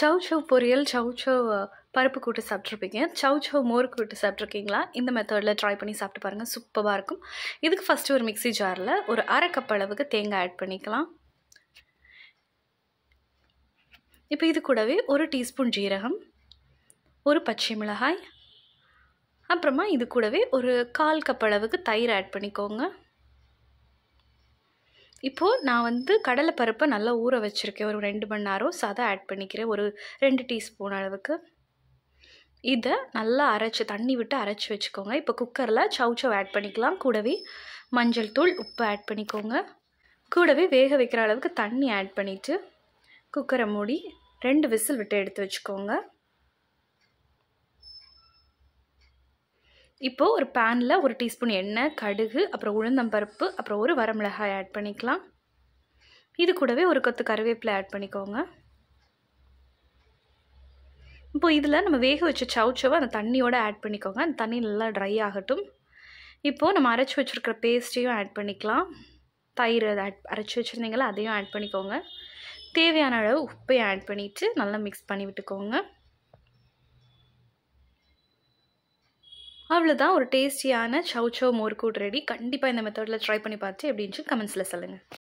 சவு சவ் பொரியல் சவ் சவ் பருப்பு கூட்டு சாப்பிட்ருப்பீங்க சவு சவ் மோர் கூட்டு சாப்பிட்ருக்கீங்களா இந்த மெத்தடில் ட்ரை பண்ணி சாப்பிட்டு பாருங்கள் சூப்பராக இருக்கும் இதுக்கு ஃபஸ்ட்டு ஒரு மிக்சி ஜாரில் ஒரு அரை கப் அளவுக்கு தேங்காய் ஆட் பண்ணிக்கலாம் இப்போ இது கூடவே ஒரு டீஸ்பூன் ஜீரகம் ஒரு பச்சை மிளகாய் அப்புறமா இது கூடவே ஒரு கால் கப் அளவுக்கு தயிர் ஆட் பண்ணிக்கோங்க இப்போது நான் வந்து கடலை பருப்பை நல்லா ஊற வச்சுருக்கேன் ஒரு ரெண்டு மணி நேரம் சாதம் ஆட் பண்ணிக்கிறேன் ஒரு ரெண்டு டீஸ்பூன் அளவுக்கு இதை நல்லா அரைச்சி தண்ணி விட்டு அரைச்சி வச்சுக்கோங்க இப்போ குக்கரில் சவுச்சவ் ஆட் பண்ணிக்கலாம் கூடவே மஞ்சள் தூள் உப்பு ஆட் பண்ணிக்கோங்க கூடவே வேக வைக்கிற அளவுக்கு தண்ணி ஆட் பண்ணிவிட்டு குக்கரை மூடி ரெண்டு விசில் விட்டு எடுத்து வச்சுக்கோங்க இப்போது ஒரு பேனில் ஒரு டீஸ்பூன் எண்ணெய் கடுகு அப்புறம் உளுந்தம்பருப்பு அப்புறம் ஒரு வரமிளகாய் ஆட் பண்ணிக்கலாம் இது கூடவே ஒரு கொத்து கருவேப்பிலை ஆட் பண்ணிக்கோங்க இப்போது இதில் நம்ம வேக வச்ச சவுச்சவை அந்த தண்ணியோடு ஆட் பண்ணிக்கோங்க அந்த தண்ணி நல்லா ட்ரை ஆகட்டும் இப்போது நம்ம அரைச்சி வச்சுருக்கிற பேஸ்ட்டையும் ஆட் பண்ணிக்கலாம் தயிர் அதை ஆட் அரைச்சி வச்சுருந்தீங்களா அதையும் ஆட் பண்ணிக்கோங்க தேவையான அளவு உப்பையும் ஆட் பண்ணிவிட்டு நல்லா மிக்ஸ் பண்ணி விட்டுக்கோங்க அவ்வளோதான் ஒரு டேஸ்டியான சவ் சவ் மோர்கூட் ரெடி கண்டிப்பாக இந்த மெத்தடில் ட்ரை பண்ணி பார்த்து எப்படின்னு கமெண்ட்ஸில் சொல்லுங்கள்